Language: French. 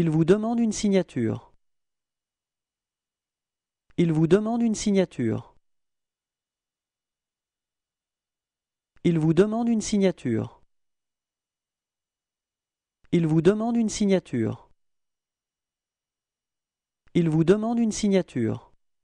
Il vous demande une signature. Il vous demande une signature. Il vous demande une signature. Il vous demande une signature. Il vous demande une signature.